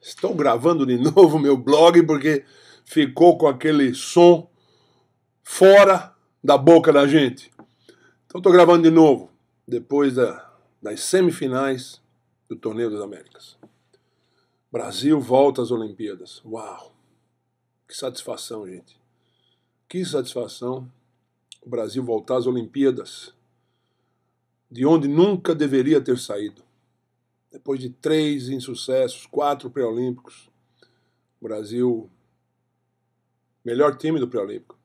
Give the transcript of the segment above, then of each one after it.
Estou gravando de novo meu blog porque ficou com aquele som fora da boca da gente. Então estou gravando de novo, depois da, das semifinais do Torneio das Américas. Brasil volta às Olimpíadas. Uau! Que satisfação, gente. Que satisfação o Brasil voltar às Olimpíadas, de onde nunca deveria ter saído depois de três insucessos, quatro pré-olímpicos, o Brasil, melhor time do pré-olímpico.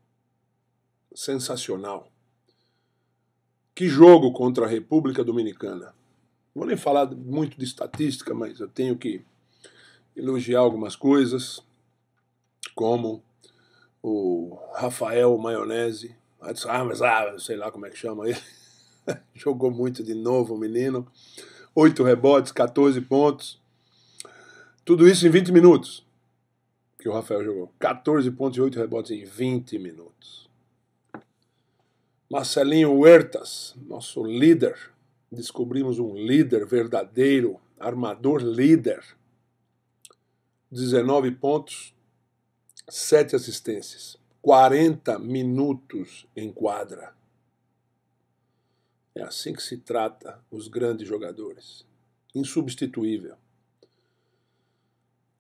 Sensacional. Que jogo contra a República Dominicana. Não vou nem falar muito de estatística, mas eu tenho que elogiar algumas coisas, como o Rafael Maionese, ah mas ah, sei lá como é que chama ele, jogou muito de novo o menino. 8 rebotes, 14 pontos. Tudo isso em 20 minutos que o Rafael jogou. 14 pontos e 8 rebotes em 20 minutos. Marcelinho Huertas, nosso líder. Descobrimos um líder verdadeiro, armador líder. 19 pontos, 7 assistências. 40 minutos em quadra. É assim que se trata os grandes jogadores. Insubstituível.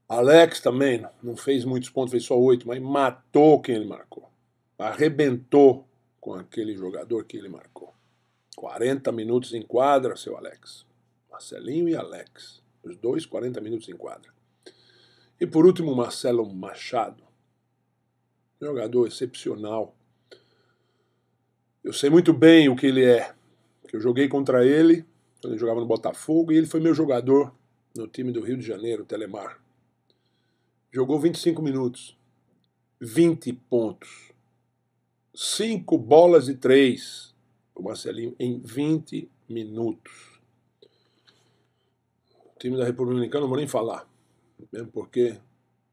Alex também não fez muitos pontos, fez só oito, mas matou quem ele marcou. Arrebentou com aquele jogador que ele marcou. 40 minutos em quadra, seu Alex. Marcelinho e Alex. Os dois, 40 minutos em quadra. E por último, Marcelo Machado. Jogador excepcional. Eu sei muito bem o que ele é. Eu joguei contra ele, quando ele jogava no Botafogo, e ele foi meu jogador no time do Rio de Janeiro, Telemar. Jogou 25 minutos, 20 pontos, 5 bolas e 3, o Marcelinho, em 20 minutos. O time da República Dominicana não vou nem falar, mesmo porque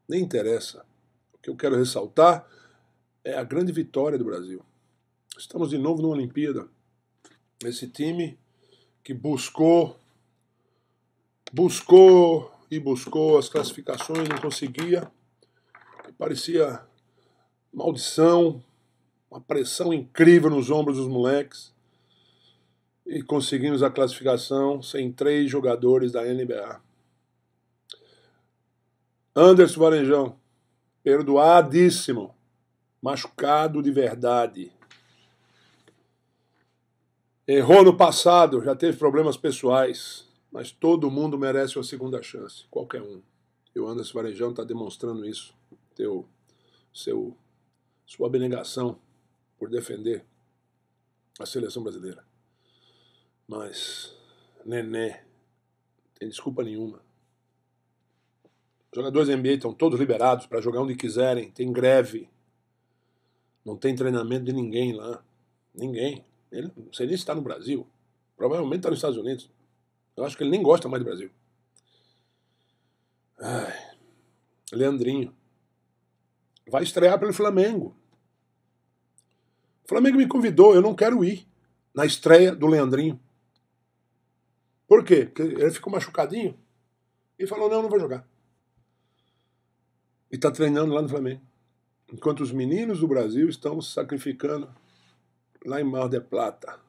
nem interessa. O que eu quero ressaltar é a grande vitória do Brasil. Estamos de novo numa Olimpíada. Esse time que buscou, buscou e buscou as classificações, não conseguia. Parecia maldição, uma pressão incrível nos ombros dos moleques. E conseguimos a classificação sem três jogadores da NBA. Anderson Varejão, perdoadíssimo, machucado de verdade. Errou no passado, já teve problemas pessoais, mas todo mundo merece uma segunda chance, qualquer um. E o Anderson Varejão está demonstrando isso, teu, seu, sua abnegação por defender a seleção brasileira. Mas, Nenê, tem desculpa nenhuma. Os jogadores da NBA estão todos liberados para jogar onde quiserem, tem greve, não tem treinamento de ninguém lá, ninguém. Ele não sei nem se está no Brasil. Provavelmente está nos Estados Unidos. Eu acho que ele nem gosta mais do Brasil. Ai. Leandrinho. Vai estrear pelo Flamengo. O Flamengo me convidou, eu não quero ir na estreia do Leandrinho. Por quê? Porque ele ficou machucadinho e falou: não, não vou jogar. E está treinando lá no Flamengo. Enquanto os meninos do Brasil estão se sacrificando lá em Mar de Plata.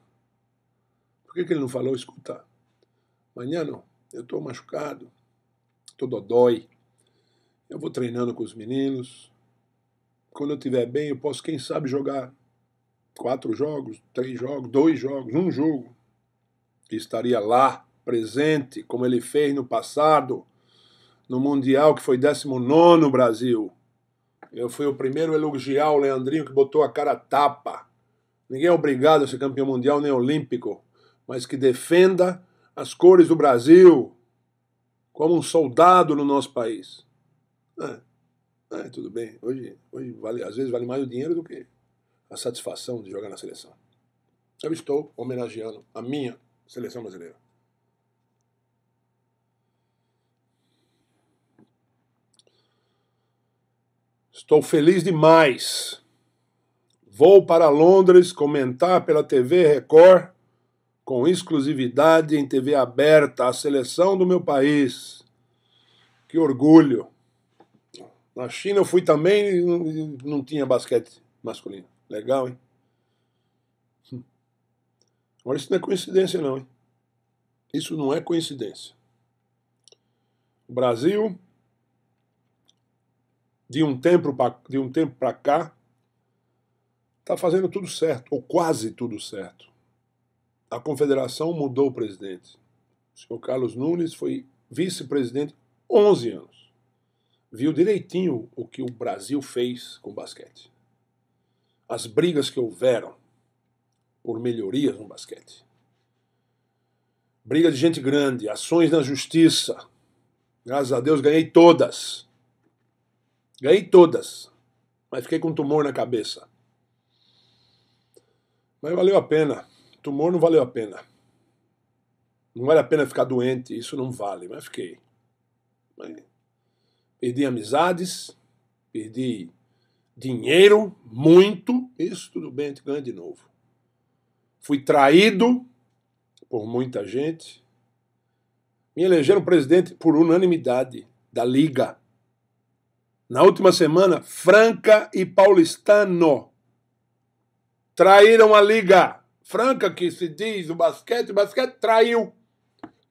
Por que, que ele não falou, escuta, Manhano, eu estou machucado, estou dói. eu vou treinando com os meninos, quando eu estiver bem eu posso, quem sabe, jogar quatro jogos, três jogos, dois jogos, um jogo. E estaria lá, presente, como ele fez no passado, no Mundial, que foi 19 Brasil. Eu fui o primeiro a elogiar o Leandrinho, que botou a cara tapa. Ninguém é obrigado a ser campeão mundial nem olímpico, mas que defenda as cores do Brasil como um soldado no nosso país. É, é, tudo bem, hoje, hoje vale, às vezes vale mais o dinheiro do que a satisfação de jogar na seleção. Eu estou homenageando a minha seleção brasileira. Estou feliz demais Vou para Londres comentar pela TV Record, com exclusividade em TV aberta, a seleção do meu país. Que orgulho! Na China eu fui também e não tinha basquete masculino. Legal, hein? Agora isso não é coincidência, não, hein? Isso não é coincidência. O Brasil, de um tempo para um cá, está fazendo tudo certo, ou quase tudo certo. A confederação mudou o presidente. O senhor Carlos Nunes foi vice-presidente 11 anos. Viu direitinho o que o Brasil fez com o basquete. As brigas que houveram por melhorias no basquete. Briga de gente grande, ações na justiça. Graças a Deus ganhei todas. Ganhei todas. Mas fiquei com um tumor na cabeça. Mas valeu a pena. Tumor não valeu a pena. Não vale a pena ficar doente, isso não vale, mas fiquei. perdi amizades, perdi dinheiro, muito, isso tudo bem, a gente ganha de novo. Fui traído por muita gente. Me elegeram presidente por unanimidade da Liga. Na última semana, Franca e Paulistano traíram a liga franca que se diz o basquete, o basquete traiu.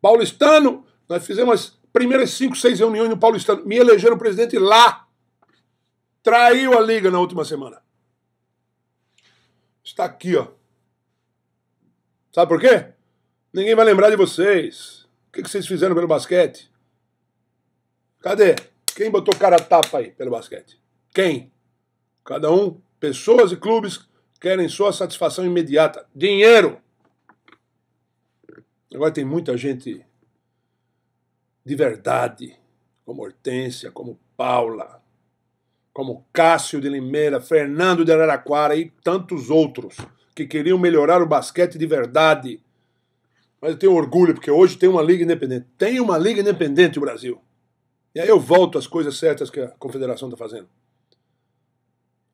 Paulistano, nós fizemos as primeiras cinco, seis reuniões no Paulistano, me elegeram presidente lá. Traiu a liga na última semana. Está aqui, ó. Sabe por quê? Ninguém vai lembrar de vocês. O que vocês fizeram pelo basquete? Cadê? Quem botou cara tapa aí pelo basquete? Quem? Cada um, pessoas e clubes querem só a satisfação imediata. Dinheiro! Agora tem muita gente de verdade, como Hortência, como Paula, como Cássio de Limeira, Fernando de Araraquara e tantos outros que queriam melhorar o basquete de verdade. Mas eu tenho orgulho, porque hoje tem uma liga independente. Tem uma liga independente o Brasil. E aí eu volto às coisas certas que a confederação está fazendo.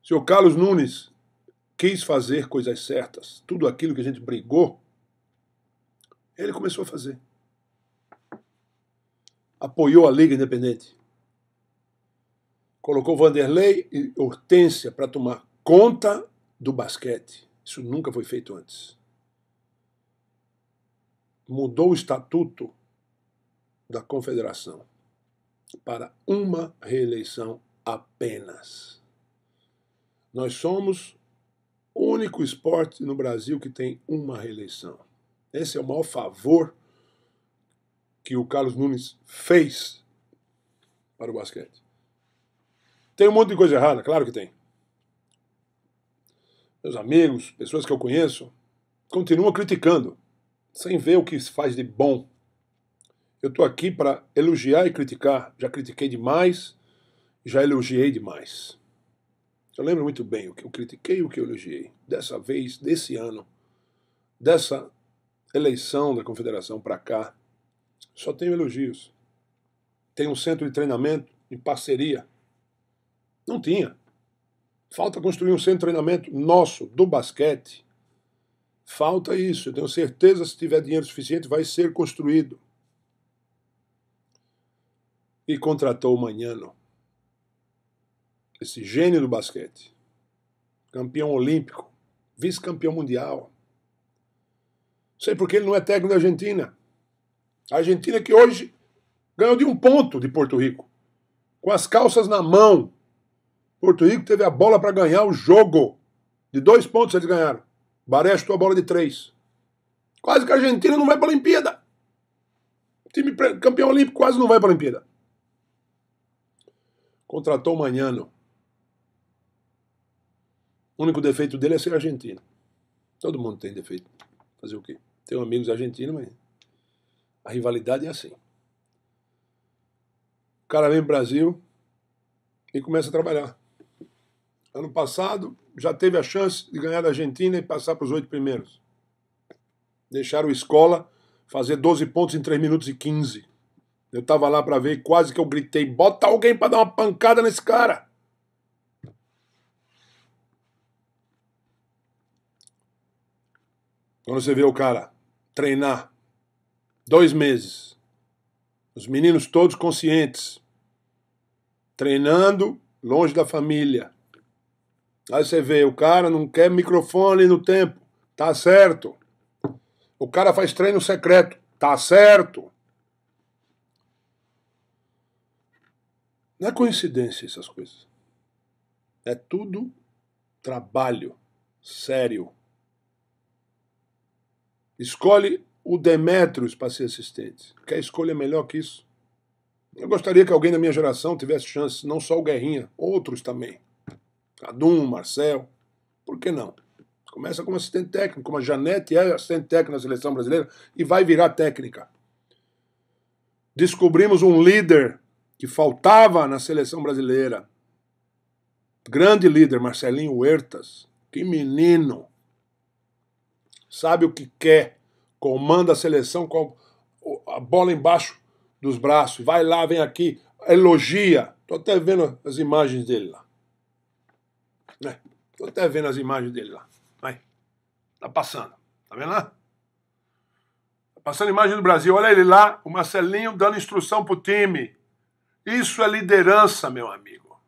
Senhor Carlos Nunes quis fazer coisas certas, tudo aquilo que a gente brigou, ele começou a fazer. Apoiou a Liga Independente. Colocou Vanderlei e Hortência para tomar conta do basquete. Isso nunca foi feito antes. Mudou o estatuto da confederação para uma reeleição apenas. Nós somos único esporte no Brasil que tem uma reeleição. Esse é o maior favor que o Carlos Nunes fez para o basquete. Tem um monte de coisa errada, claro que tem. Meus amigos, pessoas que eu conheço, continuam criticando, sem ver o que se faz de bom. Eu estou aqui para elogiar e criticar. Já critiquei demais, já elogiei demais. Eu lembro muito bem o que eu critiquei e o que eu elogiei. Dessa vez, desse ano, dessa eleição da confederação para cá, só tenho elogios. Tem um centro de treinamento em parceria. Não tinha. Falta construir um centro de treinamento nosso, do basquete. Falta isso. Eu tenho certeza se tiver dinheiro suficiente, vai ser construído. E contratou o Manhano esse gênio do basquete, campeão olímpico, vice-campeão mundial. Sei porque ele não é técnico da Argentina. A Argentina que hoje ganhou de um ponto de Porto Rico. Com as calças na mão. Porto Rico teve a bola para ganhar o jogo. De dois pontos eles ganharam. Baré chutou a bola de três. Quase que a Argentina não vai para a Olimpíada. O time campeão olímpico quase não vai para a Olimpíada. Contratou o Manhano. O único defeito dele é ser argentino. Todo mundo tem defeito. Fazer o quê? Tenho amigos argentinos, mas a rivalidade é assim. O cara vem pro Brasil e começa a trabalhar. Ano passado, já teve a chance de ganhar da Argentina e passar para os oito primeiros. Deixaram a escola fazer 12 pontos em 3 minutos e 15. Eu estava lá para ver, quase que eu gritei: bota alguém para dar uma pancada nesse cara! Quando você vê o cara treinar dois meses, os meninos todos conscientes, treinando longe da família. Aí você vê, o cara não quer microfone no tempo, tá certo. O cara faz treino secreto, tá certo. Não é coincidência essas coisas. É tudo trabalho sério. Escolhe o Demetrios para ser assistente. Quer escolha melhor que isso? Eu gostaria que alguém da minha geração tivesse chance, não só o Guerrinha, outros também. Adum, Marcel, por que não? Começa como assistente técnico, como a Janete é assistente técnica na seleção brasileira e vai virar técnica. Descobrimos um líder que faltava na seleção brasileira. Grande líder, Marcelinho Huertas. Que menino! sabe o que quer, comanda a seleção com a bola embaixo dos braços, vai lá, vem aqui, elogia. Estou até vendo as imagens dele lá. Estou tô até vendo as imagens dele lá. Né? Vai. Tá passando. Tá vendo lá? Tá passando imagem do Brasil. Olha ele lá, o Marcelinho dando instrução pro time. Isso é liderança, meu amigo.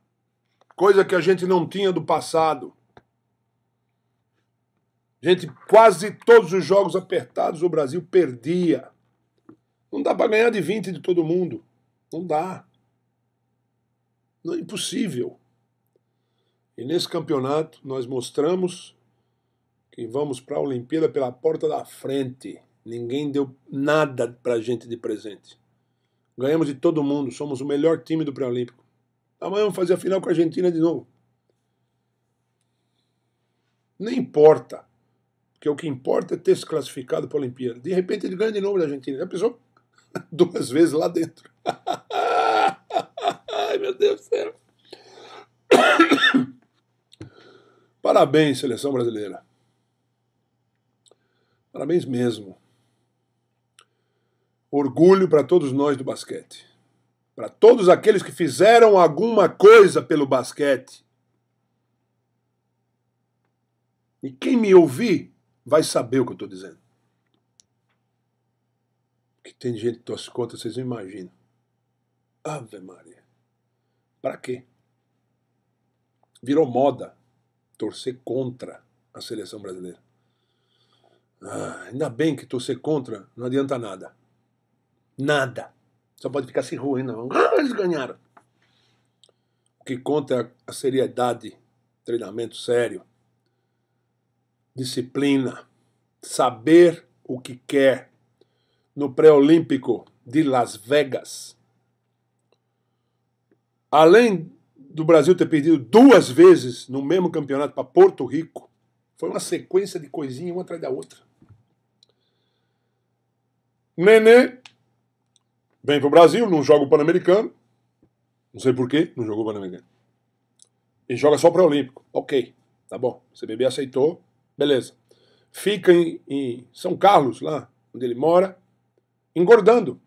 Coisa que a gente não tinha do passado. Gente, quase todos os jogos apertados o Brasil perdia. Não dá para ganhar de 20 de todo mundo. Não dá. Não é impossível. E nesse campeonato nós mostramos que vamos para a Olimpíada pela porta da frente. Ninguém deu nada para a gente de presente. Ganhamos de todo mundo, somos o melhor time do pré-olímpico. Amanhã vamos fazer a final com a Argentina de novo. Nem importa que o que importa é ter se classificado para a Olimpíada. De repente ele ganha de novo da Argentina. Já pensou? Duas vezes lá dentro. Ai, meu Deus do céu. Parabéns, seleção brasileira. Parabéns mesmo. Orgulho para todos nós do basquete. Para todos aqueles que fizeram alguma coisa pelo basquete. E quem me ouvir vai saber o que eu estou dizendo. Que tem gente contra vocês não imaginam. Ave Maria. Para quê? Virou moda torcer contra a seleção brasileira. Ah, ainda bem que torcer contra não adianta nada. Nada. Só pode ficar se ruindo. Ah, eles ganharam. O que conta é a seriedade, treinamento sério disciplina, saber o que quer no pré-olímpico de Las Vegas. Além do Brasil ter perdido duas vezes no mesmo campeonato para Porto Rico, foi uma sequência de coisinha uma atrás da outra. Nenê vem para o Brasil, não joga o Pan-Americano. Não sei porquê, não jogou o Pan-Americano. E joga só o Pré-Olímpico. Ok, tá bom. O CBB aceitou, Beleza. Fica em, em São Carlos, lá onde ele mora, engordando.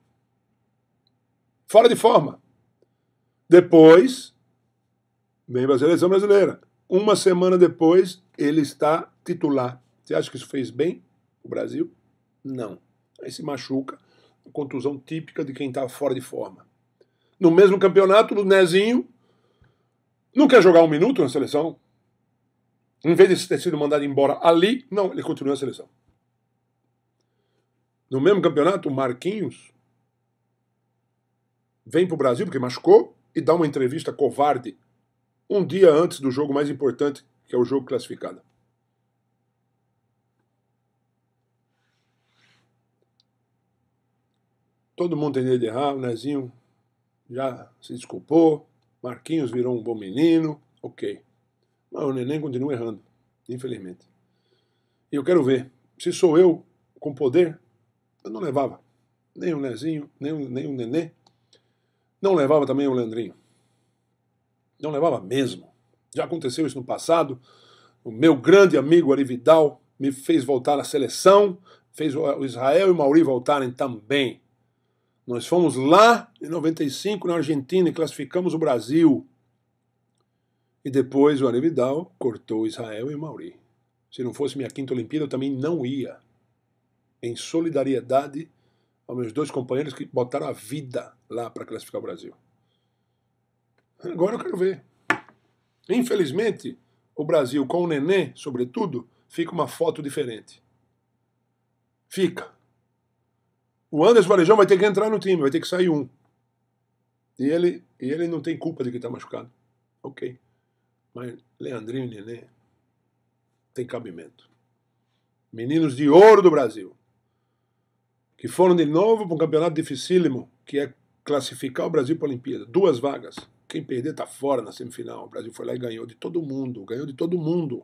Fora de forma. Depois, vem para a seleção brasileira. Uma semana depois, ele está titular. Você acha que isso fez bem o Brasil? Não. Aí se machuca, contusão típica de quem está fora de forma. No mesmo campeonato, o Nezinho não quer jogar um minuto na seleção. Em vez de ter sido mandado embora ali, não, ele continua na seleção. No mesmo campeonato, o Marquinhos vem para o Brasil porque machucou e dá uma entrevista covarde um dia antes do jogo mais importante, que é o jogo classificado. Todo mundo tem direito de errar, o Nezinho já se desculpou, Marquinhos virou um bom menino, ok. Mas o neném continua errando, infelizmente. E eu quero ver, se sou eu com poder, eu não levava nem o um Nezinho, nem o, um, nem um Nenê, não levava também o Leandrinho. Não levava mesmo. Já aconteceu isso no passado. O meu grande amigo Ari Vidal me fez voltar à seleção, fez o Israel e o Mauri voltarem também. Nós fomos lá em 95 na Argentina e classificamos o Brasil. E depois o Arevidal cortou Israel e Mauri. Se não fosse minha quinta Olimpíada, eu também não ia. Em solidariedade aos meus dois companheiros que botaram a vida lá para classificar o Brasil. Agora eu quero ver. Infelizmente, o Brasil com o Nenê, sobretudo, fica uma foto diferente. Fica. O Anderson Varejão vai ter que entrar no time, vai ter que sair um. E ele, e ele não tem culpa de que está machucado. Ok. Mas Leandrinho e Nenê né, tem cabimento. Meninos de ouro do Brasil, que foram de novo para um campeonato dificílimo, que é classificar o Brasil para a Olimpíada. Duas vagas. Quem perder está fora na semifinal. O Brasil foi lá e ganhou de todo mundo. Ganhou de todo mundo.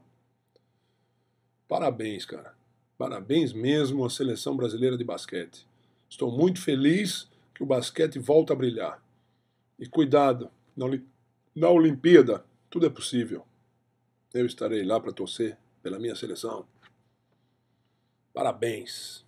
Parabéns, cara. Parabéns mesmo à seleção brasileira de basquete. Estou muito feliz que o basquete volta a brilhar. E cuidado, na Olimpíada tudo é possível. Eu estarei lá para torcer pela minha seleção. Parabéns.